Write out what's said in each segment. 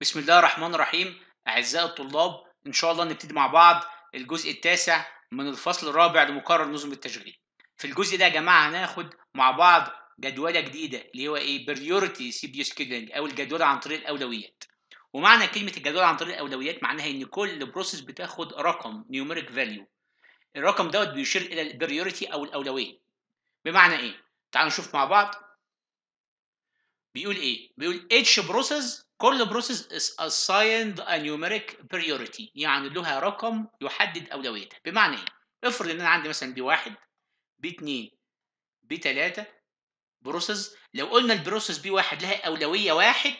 بسم الله الرحمن الرحيم أعزائي الطلاب إن شاء الله نبتدي مع بعض الجزء التاسع من الفصل الرابع لمقرر نظم التشغيل في الجزء ده يا جماعة هناخد مع بعض جدولة جديدة اللي هو إيه بريورتي سي بي سكيدنج أو الجدولة عن طريق الأولويات ومعنى كلمة الجدولة عن طريق الأولويات معناها إن كل بروسيس بتاخد رقم نيوميريك فاليو الرقم دوت بيشير إلى البريورتي أو الأولوية بمعنى إيه؟ تعالوا نشوف مع بعض بيقول إيه؟ بيقول اتش بروسيس كل بروسيس از اساينت ا نيوميريك بريورتي يعني لها رقم يحدد اولويتها بمعنى ايه افرض ان انا عندي مثلا بي 1 بي 2 بي 3 بروسيس لو قلنا البروسيس بي 1 لها اولويه 1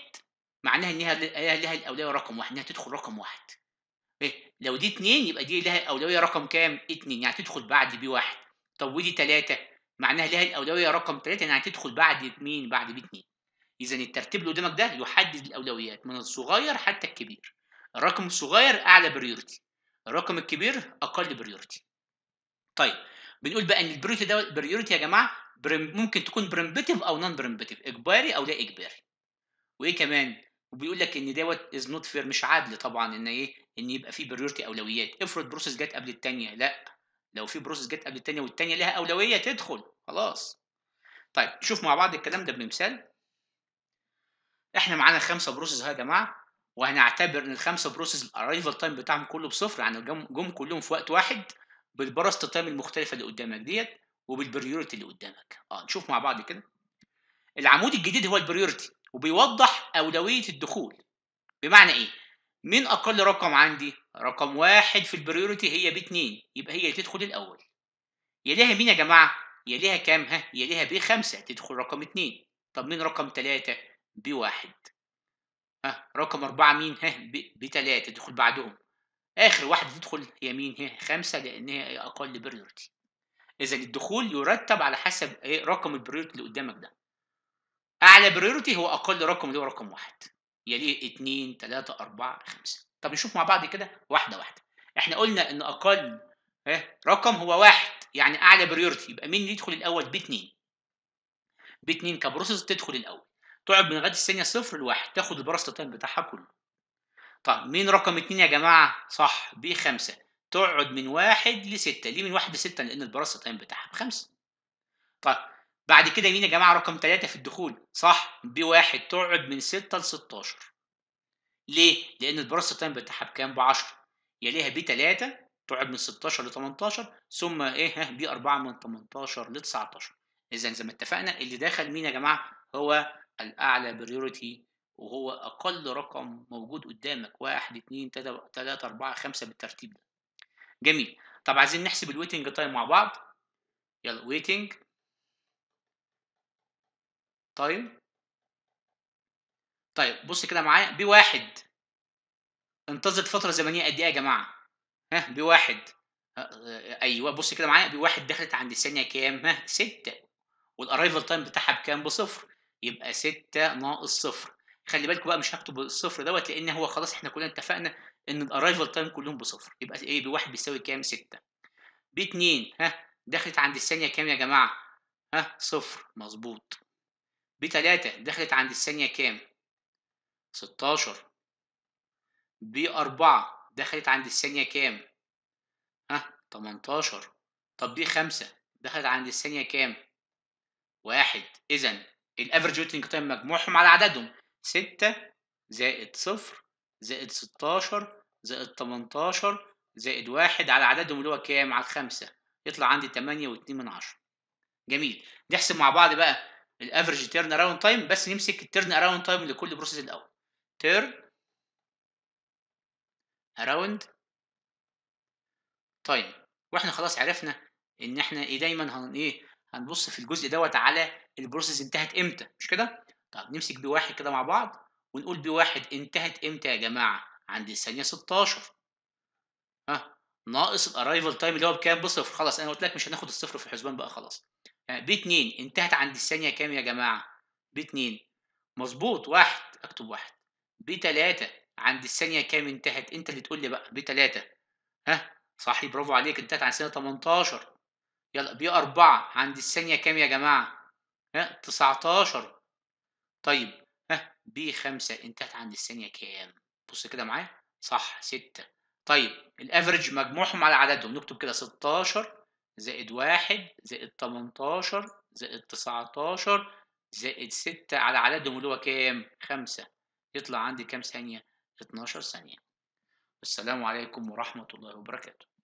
معناها ان هي لها الاولويه رقم 1 انها تدخل رقم 1 ايه لو دي 2 يبقى دي لها اولويه رقم كام 2 يعني تدخل بعد بي 1 طب ودي 3 معناها لها الاولويه رقم 3 يعني تدخل بعد مين بعد بي 2 اذا الترتيب اللي قدامك ده يحدد الاولويات من الصغير حتى الكبير الرقم الصغير اعلى بريورتي الرقم الكبير اقل بريورتي طيب بنقول بقى ان البريورتي ده بريورتي يا جماعه ممكن تكون بريمبتيف او نون بريمبتيف اجباري او لا اجباري وايه كمان وبيقول لك ان دوت از نوت فير مش عادل طبعا ان ايه ان يبقى في بريورتي اولويات افرض بروسيس جت قبل الثانيه لا لو في بروسيس جت قبل الثانيه والثانيه لها اولويه تدخل خلاص طيب نشوف مع بعض الكلام ده بمثال احنا معانا خمسه بروسيس اهو يا جماعه وهنعتبر ان الخمسه بروسيس الارايفل تايم بتاعهم كله بصفر يعني جم كلهم في وقت واحد بالبرست تايم المختلفه اللي قدامك ديت وبالبريورتي اللي قدامك اه نشوف مع بعض كده العمود الجديد هو البريورتي وبيوضح اولويه الدخول بمعنى ايه مين اقل رقم عندي رقم واحد في البريورتي هي باتنين يبقى هي اللي تدخل الاول يليها مين يا جماعه يليها كام ها يليها بخمسة تدخل رقم اتنين طب مين رقم تلاتة بواحد ها رقم أربعة مين ها بتلاتة تدخل بعدهم آخر واحدة تدخل هي مين ها خمسة لأن هي أقل بريورتي إذا الدخول يرتب على حسب إيه رقم البريورتي اللي قدامك ده أعلى بريورتي هو أقل رقم اللي هو رقم واحد يليه اتنين تلاتة أربعة خمسة طب نشوف مع بعض كده واحدة واحدة إحنا قلنا إن أقل إيه رقم هو واحد يعني أعلى بريورتي يبقى مين اللي يدخل الأول باتنين باتنين كبروسيس تدخل الأول تقعد من لغايه الثانيه صفر لواحد تاخد الباراستا تايم بتاعها كله طب مين رقم اتنين يا جماعه صح بي خمسه تقعد من واحد لستة ليه من واحد لستة لان الباراستا تايم بتاعها بخمسة طيب بعد كده مين يا جماعه رقم ثلاثة في الدخول صح بي واحد تقعد من ستة ل 16 ليه لان الباراستا تايم بتاعها بكام ب 10 يليها بي 3 تقعد من 16 ل 18 ثم ايه ها بي 4 من 18 ل 19 اذا زي ما اتفقنا اللي دخل مين يا جماعه هو الأعلى بريورتي وهو أقل رقم موجود قدامك واحد اتنين تلاتة أربعة خمسة بالترتيب ده جميل طب عايزين نحسب الويتنج تايم مع بعض يلا ويتنج تايم طيب بص كده معايا بواحد انتظرت فترة زمنية قد إيه يا جماعة؟ ها بواحد ايوه بص كده معايا بواحد دخلت عند الثانيه كام؟ ها 6 والارايفل تايم بتاعها بكام؟ بصفر يبقى 6 ناقص صفر خلي بالكم بقى مش هكتب الصفر دوت لان هو خلاص احنا كلنا اتفقنا ان الارايفل تايم كلهم بصفر يبقى ايه بواحد بيساوي كام 6 ب 2 ها دخلت عند الثانيه كام يا جماعه ها صفر مظبوط ب 3 دخلت عند الثانيه كام 16 ب 4 دخلت عند الثانيه كام ها 18 طب ب 5 دخلت عند الثانيه كام واحد اذا الافرج ويتنج تايم مجموعهم على عددهم 6 زائد 0 زائد 16 زائد 18 زائد 1 على عددهم اللي هو كام على الخمسة يطلع عندي 8 و2 من 10 جميل نحسب مع بعض بقى الافرج تيرن اراوند تايم بس نمسك التيرن اراوند تايم لكل بروسيس الاول تيرن اراوند تايم واحنا خلاص عرفنا ان احنا ايه دايما هن ايه هنبص في الجزء دوت على البروسيس انتهت امتى مش كده طب نمسك بي واحد كده مع بعض ونقول بي واحد انتهت امتى يا جماعه عند الثانيه 16 ها ناقص الارايفل تايم اللي هو بكام بصفر خلاص انا قلت لك مش هناخد الصفر في الحسبان بقى خلاص آه، بي 2 انتهت عند الثانيه كام يا جماعه بي 2 مظبوط واحد اكتب واحد بي 3 عند الثانيه كام انتهت انت اللي تقول لي بقى بي 3 ها صحي برافو عليك انتهت عند الثانيه 18 يلا بي 4 عند الثانية كام يا جماعة؟ ها 19 طيب ها بي 5 انتهت عند الثانية كام؟ بص كده معايا صح 6 طيب الافرج مجموعهم على عددهم نكتب كده 16 زائد 1 زائد 18 زائد 19 زائد 6 على عددهم اللي هو كام؟ 5 يطلع عندي كام ثانية؟ 12 ثانية. والسلام عليكم ورحمة الله وبركاته.